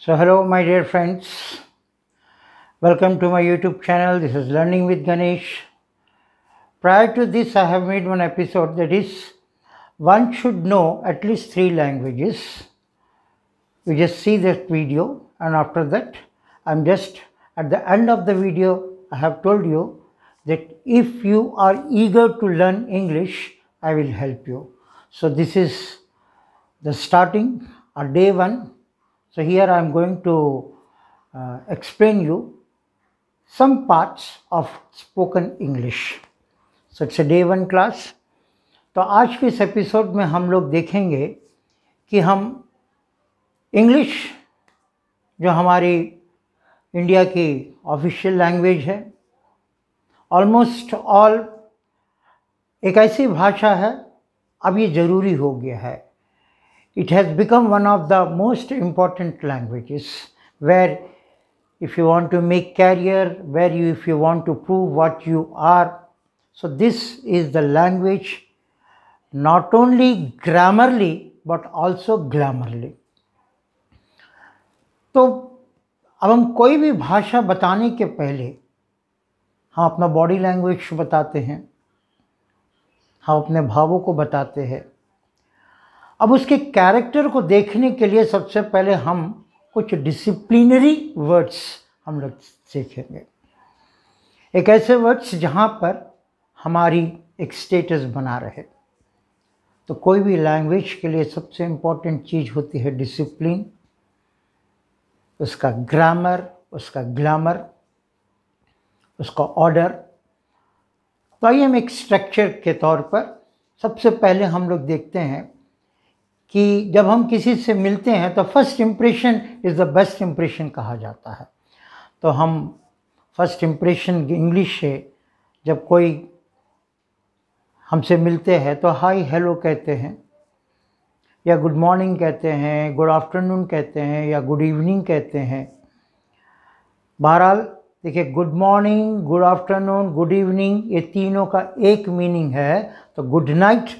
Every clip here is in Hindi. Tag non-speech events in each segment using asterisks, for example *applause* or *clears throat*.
So hello my dear friends, welcome to my YouTube channel. This is Learning with Ganesh. Prior to this I have made one episode that is one should know at least three languages. You just see that video and after that I'm just at the end of the video I have told you that if you are eager to learn English I will help you. So this is the starting or day one So here I am going to uh, explain you some parts of spoken English. So it's a day one class. तो आज के इस एपिसोड में हम लोग देखेंगे कि हम इंग्लिश जो हमारी इंडिया की ऑफिशियल लैंग्वेज है ऑलमोस्ट ऑल एक ऐसी भाषा है अब ये ज़रूरी हो गया है it has become one of the most important languages where if you want to make career, where you if you want to prove what you are. So this is the language not only grammarly but also grammarly तो अब हम कोई भी भाषा बताने के पहले हम अपना बॉडी लैंग्वेज बताते हैं हम अपने भावों को बताते हैं अब उसके कैरेक्टर को देखने के लिए सबसे पहले हम कुछ डिसिप्लिनरी वर्ड्स हम लोग सीखेंगे एक ऐसे वर्ड्स जहाँ पर हमारी एक स्टेटस बना रहे तो कोई भी लैंग्वेज के लिए सबसे इम्पॉर्टेंट चीज़ होती है डिसिप्लिन उसका ग्रामर उसका ग्लैमर उसका ऑर्डर तो आइए हम एक स्ट्रक्चर के तौर पर सबसे पहले हम लोग देखते हैं कि जब हम किसी से मिलते हैं तो first impression is the best impression कहा जाता है तो हम फर्स्ट इम्प्रेशन इंग्लिश से जब कोई हमसे मिलते हैं तो हाई हेलो कहते हैं या गुड मॉर्निंग कहते हैं गुड आफ्टरनून कहते हैं या गुड इवनिंग कहते हैं बहरहाल देखिए good morning good afternoon good evening ये तीनों का एक मीनिंग है तो गुड नाइट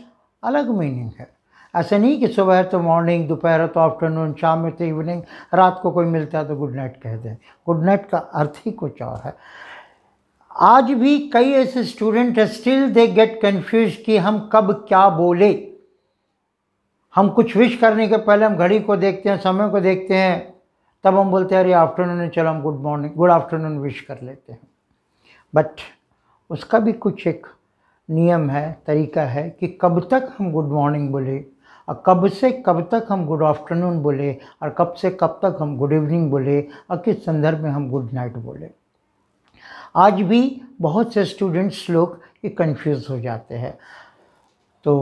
अलग मीनिंग है ऐसा नहीं कि सुबह तो मॉर्निंग दोपहर तो आफ्टरनून शाम में तो इवनिंग रात को कोई मिलता है तो गुड नाइट कह दें गुड नाइट का अर्थ ही कुछ और है आज भी कई ऐसे student still they get confuse कि हम कब क्या बोले हम कुछ विश करने के पहले हम घड़ी को देखते हैं समय को देखते हैं तब हम बोलते हैं अरे आफ्टरनून है चलो हम good morning good afternoon wish कर लेते हैं बट उसका भी कुछ एक नियम है तरीका है कि कब तक हम गुड मॉर्निंग बोले और कब से कब तक हम गुड आफ्टरनून बोले और कब से कब तक हम गुड इवनिंग बोले और किस संदर्भ में हम गुड नाइट बोले आज भी बहुत से स्टूडेंट्स लोग ये कन्फ्यूज हो जाते हैं तो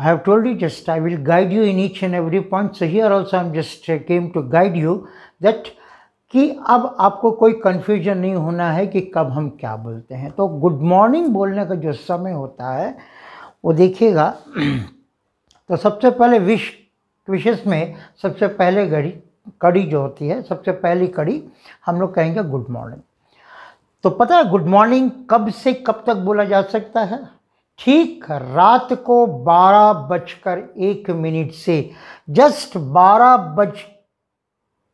I have told you just I will guide you in each and every point so here also I am just came to guide you that कि अब आपको कोई कन्फ्यूजन नहीं होना है कि कब हम क्या बोलते हैं तो गुड मॉर्निंग बोलने का जो समय होता है वो देखिएगा *clears throat* तो सबसे पहले विश विशेष में सबसे पहले घड़ी कड़ी जो होती है सबसे पहली कड़ी हम लोग कहेंगे गुड मॉर्निंग तो पता है गुड मॉर्निंग कब से कब तक बोला जा सकता है ठीक रात को बारह बजकर एक मिनट से जस्ट बारह बज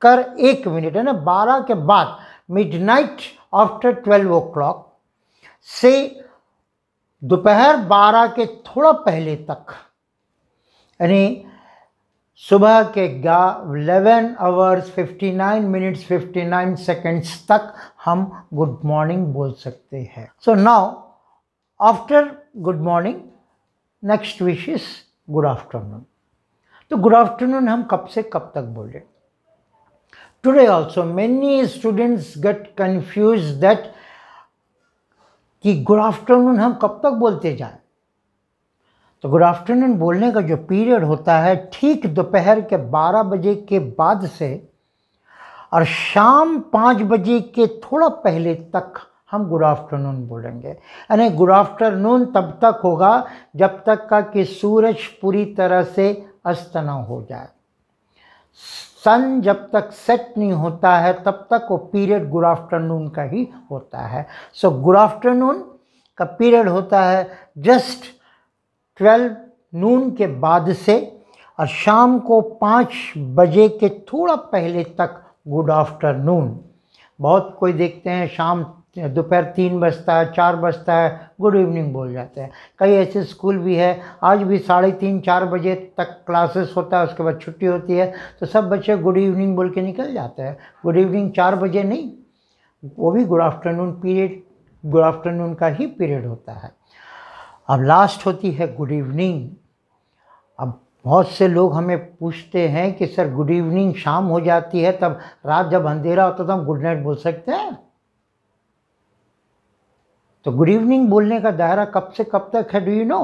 कर एक मिनट है ना बारह के बाद midnight after twelve o'clock से दोपहर बारह के थोड़ा पहले तक यानी सुबह के eleven hours fifty nine minutes fifty nine seconds तक हम गुड मॉर्निंग बोल सकते हैं so now after good morning next wish is good afternoon तो गुड आफ्टरनून हम कब से कब तक बोले today also many students get confuse that कि गुड आफ्टरनून हम कब तक बोलते जाए तो गुड आफ्टरनून बोलने का जो पीरियड होता है ठीक दोपहर के 12 बजे के बाद से और शाम 5 बजे के थोड़ा पहले तक हम गुड आफ्टरनून बोलेंगे यानी गुड आफ्टरनून तब तक होगा जब तक का कि सूरज पूरी तरह से अस्त न हो जाए सन जब तक सेट नहीं होता है तब तक वो पीरियड गुड आफ्टरनून का ही होता है सो गुड आफ्टरनून का पीरियड होता है जस्ट ट्वेल्व नून के बाद से और शाम को पाँच बजे के थोड़ा पहले तक गुड आफ्टरनून बहुत कोई देखते हैं शाम दोपहर तीन बजता है चार बजता है गुड इवनिंग बोल जाते हैं कई ऐसे स्कूल भी है आज भी साढ़े तीन चार बजे तक क्लासेस होता है उसके बाद छुट्टी होती है तो सब बच्चे गुड इवनिंग बोल के निकल जाते हैं गुड इवनिंग चार बजे नहीं वो भी good afternoon period good afternoon का ही पीरियड होता है अब लास्ट होती है गुड इवनिंग अब बहुत से लोग हमें पूछते हैं कि सर गुड इवनिंग शाम हो जाती है तब रात जब अंधेरा होता तो हम गुड नाइट बोल सकते हैं तो गुड इवनिंग बोलने का दायरा कब से कब तक है डू यू नो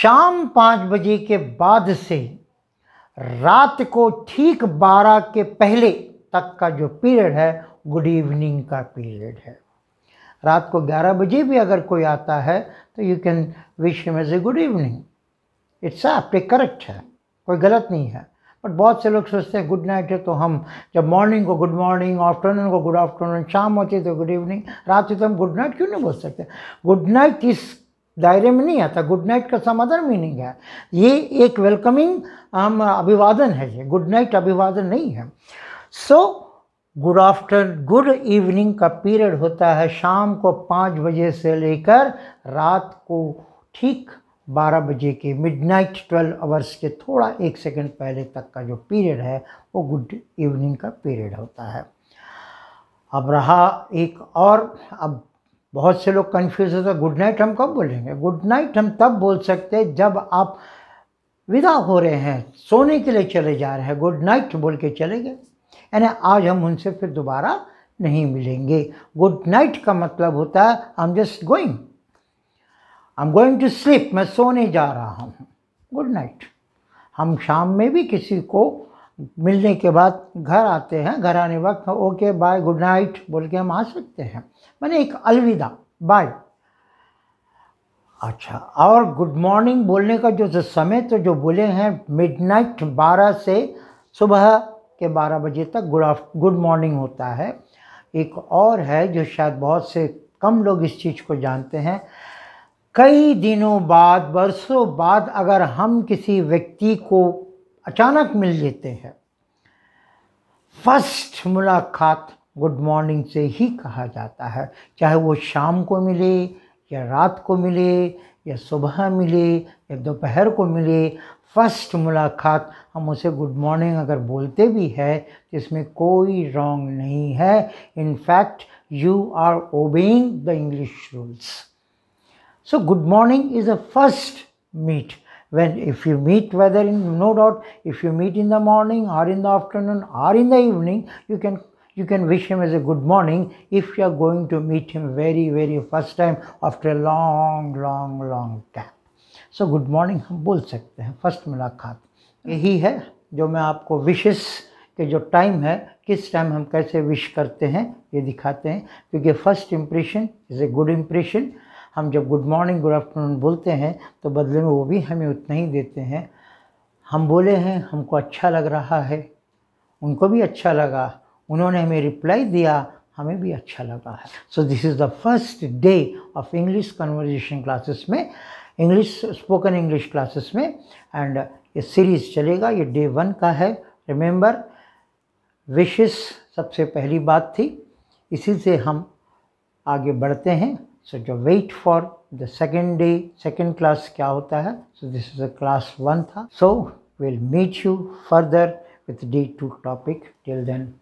शाम पाँच बजे के बाद से रात को ठीक बारह के पहले तक का जो पीरियड है गुड इवनिंग का पीरियड है रात को 11 बजे भी अगर कोई आता है तो you can wish him as a good evening it's apt correct है कोई गलत नहीं है बट बहुत से लोग सोचते हैं गुड नाइट है तो हम जब मॉर्निंग को गुड मॉर्निंग आफ्टरनून को गुड आफ्टरनून शाम होती है तो गुड इवनिंग रात होती तो हम गुड नाइट क्यों नहीं बोल सकते गुड नाइट इस दायरे में नहीं आता गुड नाइट का समाधान मीनिंग है ये एक वेलकमिंग हम um, अभिवादन है ये गुड नाइट अभिवादन नहीं है so so, good after good evening का पीरियड होता है शाम को पाँच बजे से लेकर रात को ठीक बारह बजे के मिडनाइट ट्वेल्व आवर्स के थोड़ा एक सेकंड पहले तक का जो पीरियड है वो गुड इवनिंग का पीरियड होता है अब रहा एक और अब बहुत से लोग कन्फ्यूज़ होते हैं गुड नाइट हम कब बोलेंगे गुड नाइट हम तब बोल सकते हैं जब आप विदा हो रहे हैं सोने के लिए चले जा रहे हैं गुड नाइट बोल के चले गए यानी आज हम उनसे फिर दोबारा नहीं मिलेंगे गुड नाइट का मतलब होता है I am just going I am going to sleep मैं सोने जा रहा हूँ गुड नाइट हम शाम में भी किसी को मिलने के बाद घर आते हैं घर आने वक्त ओके बाय गुड नाइट बोल के हम आ सकते हैं मैंने एक अलविदा बाय अच्छा और गुड मॉर्निंग बोलने का जो समय तो जो बोले हैं मिडनाइट 12 से सुबह के 12 बजे तक गुड गुड मॉर्निंग होता है एक और है जो शायद बहुत से कम लोग इस चीज़ को जानते हैं कई दिनों बाद बरसों बाद अगर हम किसी व्यक्ति को अचानक मिल लेते हैं फर्स्ट मुलाकात गुड मॉर्निंग से ही कहा जाता है चाहे वो शाम को मिले या रात को मिले या सुबह मिले कि दोपहर को मिले फर्स्ट मुलाकात हम उसे गुड मॉर्निंग अगर बोलते भी है तो इसमें कोई रॉन्ग नहीं है in fact you are obeying the English rules so good morning is a first meet when if you meet whether in no doubt if you meet in the morning or in the afternoon or in the evening you can you can wish him as a good morning if you are going to meet him very very first time after a long long long time so good morning हम बोल सकते हैं फर्स्ट मुलाकात यही है जो मैं आपको विशेष के जो टाइम है किस टाइम हम कैसे विश करते हैं ये दिखाते हैं क्योंकि first impression is a good impression हम जब गुड मॉर्निंग गुड आफ्टरनून बोलते हैं तो बदले में वो भी हमें उतना ही देते हैं हम बोले हैं हमको अच्छा लग रहा है उनको भी अच्छा लगा उन्होंने हमें रिप्लाई दिया हमें भी अच्छा लगा है so this is the first day of English conversation classes में इंग्लिश स्पोकन इंग्लिश क्लासेस में एंड ये सीरीज़ चलेगा ये डे वन का है रिमेंबर विशेष सबसे पहली बात थी इसी से हम आगे बढ़ते हैं सो जो wait for the second day second class क्या होता है so this is a class one था so will meet you further with day two topic till then